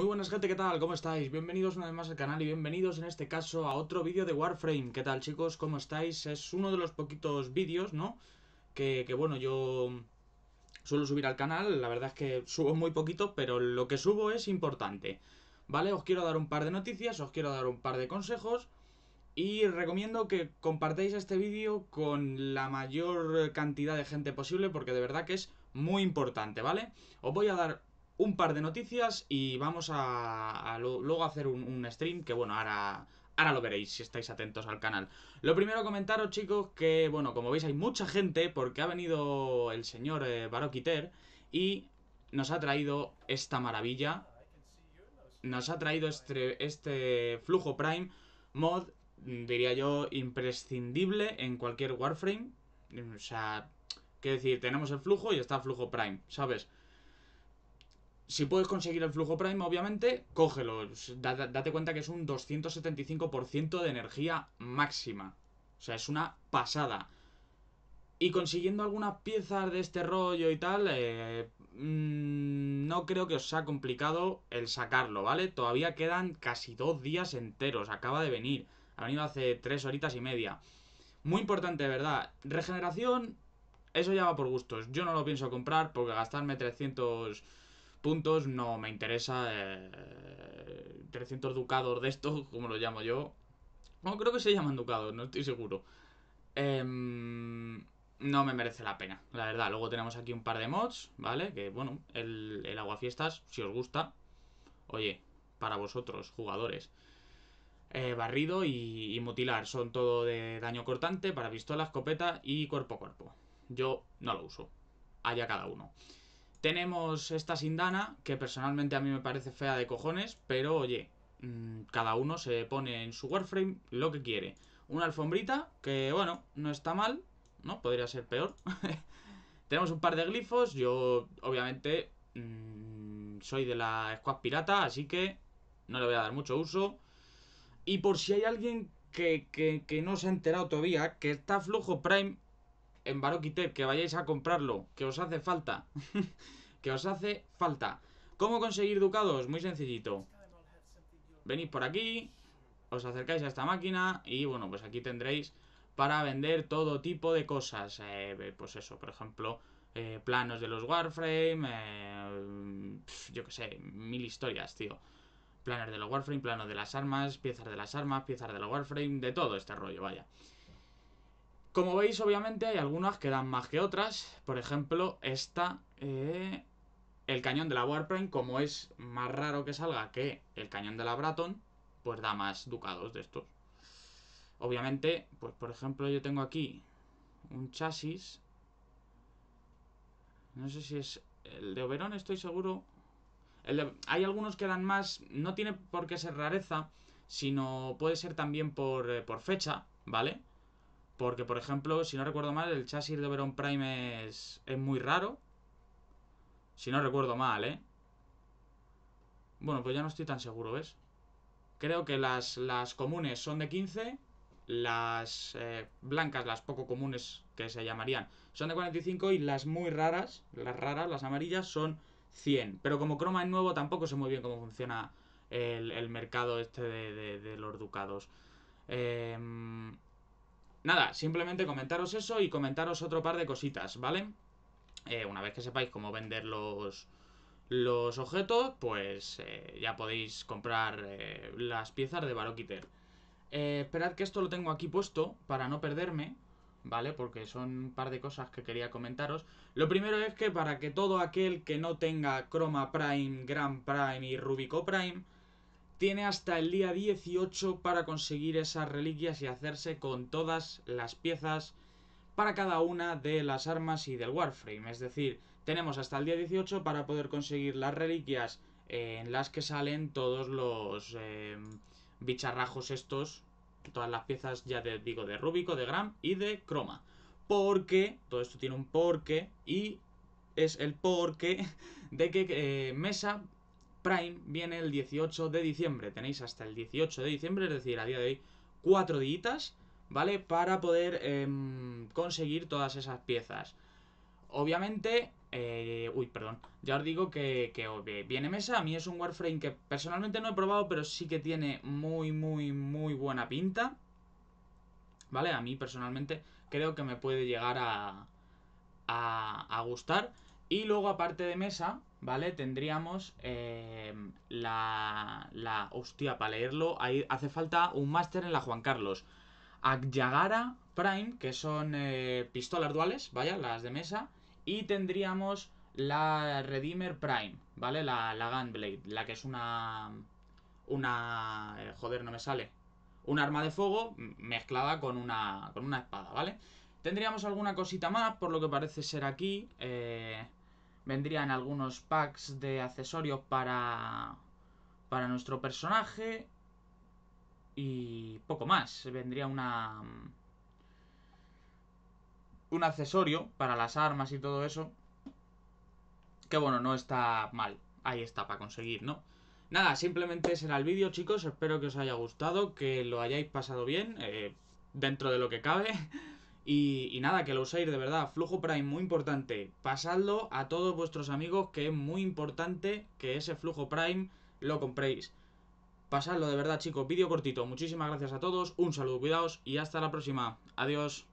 Muy buenas gente, ¿qué tal? ¿Cómo estáis? Bienvenidos una vez más al canal y bienvenidos en este caso a otro vídeo de Warframe. ¿Qué tal chicos? ¿Cómo estáis? Es uno de los poquitos vídeos, ¿no? Que, bueno, yo suelo subir al canal, la verdad es que subo muy poquito, pero lo que subo es importante. ¿Vale? Os quiero dar un par de noticias, os quiero dar un par de consejos y recomiendo que compartáis este vídeo con la mayor cantidad de gente posible porque de verdad que es muy importante, ¿vale? Os voy a dar un par de noticias y vamos a, luego hacer un, stream que bueno, ahora... Ahora lo veréis si estáis atentos al canal. Lo primero comentaros, chicos, que, bueno, como veis hay mucha gente porque ha venido el señor eh, Baroquiter y nos ha traído esta maravilla. Nos ha traído este, este flujo Prime mod, diría yo, imprescindible en cualquier Warframe. O sea, que decir, tenemos el flujo y está flujo Prime, ¿sabes? si puedes conseguir el flujo Prime, obviamente, cógelo. Date cuenta que es un 275% de energía máxima. O sea, es una pasada. Y consiguiendo algunas piezas de este rollo y tal, eh, mm, no creo que os sea complicado el sacarlo, ¿vale? Todavía quedan casi dos días enteros, acaba de venir. Ha venido hace tres horitas y media. Muy importante, ¿verdad? Regeneración, eso ya va por gustos. Yo no lo pienso comprar porque gastarme 300 puntos, no me interesa. 300 eh, ducados de estos, como lo llamo yo. No, creo que se llaman ducados, no estoy seguro. Em, no me merece la pena, la verdad. Luego tenemos aquí un par de mods, ¿vale? Que bueno, el, el aguafiestas, si os gusta, oye, para vosotros, jugadores. Eh, barrido y, y, mutilar son todo de daño cortante para pistola, escopeta y cuerpo a cuerpo. Yo no lo uso. Allá cada uno. Tenemos esta Sindana, que personalmente a mí me parece fea de cojones, pero oye, mm, cada uno se pone en su Warframe lo que quiere. Una alfombrita, que bueno, no está mal, ¿no? Podría ser peor. Tenemos un par de glifos, yo obviamente mm, soy de la squad pirata, así que no le voy a dar mucho uso. Y por si hay alguien que no se ha enterado todavía, que está Flujo Prime en Baroquitep, que vayáis a comprarlo, que os hace falta. que os hace falta. ¿Cómo conseguir ducados? Muy sencillito. Venís por aquí, os acercáis a esta máquina y bueno, pues aquí tendréis para vender todo tipo de cosas. Eh, pues eso, por ejemplo, eh, planos de los Warframe, eh, yo que sé, mil historias, tío. Planos de los Warframe, planos de las armas, piezas de las armas, piezas de los Warframe, de todo este rollo, vaya. Como veis, obviamente hay algunas que dan más que otras. Por ejemplo, está eh, el cañón de la Warframe. como es más raro que salga que el cañón de la Braton pues da más ducados de estos. Obviamente, pues por ejemplo, yo tengo aquí un chasis. No sé si es el de Oberón, estoy seguro. Hay algunos que dan más, no tiene por qué ser rareza, sino puede ser también por eh, fecha, ¿vale? Porque, por ejemplo, si no recuerdo mal, el chasis de Oberon Prime es, muy raro. Si no recuerdo mal, ¿eh? Bueno, pues ya no estoy tan seguro, ¿ves? Creo que las, comunes son de 15. Las eh, blancas, las poco comunes que se llamarían, son de 45. Y las muy raras, las raras, las amarillas, son 100. Pero como croma es nuevo, tampoco sé muy bien cómo funciona el, mercado este de, de los ducados. Eh, Nada, simplemente comentaros eso y comentaros otro par de cositas, ¿vale? Eh, una vez que sepáis cómo vender los, los objetos, pues eh, ya podéis comprar eh, las piezas de Baroquiter. esperad que esto lo tengo aquí puesto para no perderme, ¿vale? Porque son un par de cosas que quería comentaros. Lo primero es que para que todo aquel que no tenga Chroma Prime, Grand Prime y Rubico Prime tiene hasta el día 18 para conseguir esas reliquias y hacerse con todas las piezas para cada una de las armas y del Warframe. Es decir, tenemos hasta el día 18 para poder conseguir las reliquias en las que salen todos los em, bicharrajos estos, todas las piezas, ya te digo, de Rubico, de Gram y de Croma. Porque, todo esto tiene un porqué y es el porqué de que eh, Mesa Prime viene el 18 de diciembre. Tenéis hasta el 18 de diciembre, es decir, a día de hoy, cuatro días, ¿vale? Para poder em, conseguir todas esas piezas. Obviamente, eh, uy, perdón, ya os digo que, viene mesa, a mí es un Warframe que personalmente no he probado, pero sí que tiene muy, muy, muy buena pinta. ¿Vale? A mí personalmente creo que me puede llegar a, a gustar. Y luego, aparte de mesa, ¿vale? Tendríamos eh, la, la... Hostia, para leerlo ahí hace falta un máster en la Juan Carlos. Akyagara Prime, que son eh, pistolas duales, vaya, las de mesa. Y tendríamos la Redeemer Prime, ¿vale? La, Gunblade, la que es una... Una... Eh, joder, no me sale. Un arma de fuego mezclada con una, con una espada, ¿vale? Tendríamos alguna cosita más, por lo que parece ser aquí. Eh vendrían algunos packs de accesorios para, para nuestro personaje y poco más. Vendría una un accesorio para las armas y todo eso. Que bueno, no está mal. Ahí está para conseguir, ¿no? Nada, simplemente será el vídeo, chicos. Espero que os haya gustado, que lo hayáis pasado bien, eh, dentro de lo que cabe. Y, nada, que lo uséis de verdad. Flujo Prime, muy importante. Pasadlo a todos vuestros amigos que es muy importante que ese flujo Prime lo compréis. Pasadlo de verdad, chicos. Vídeo cortito. Muchísimas gracias a todos. Un saludo, cuidaos y hasta la próxima. Adiós.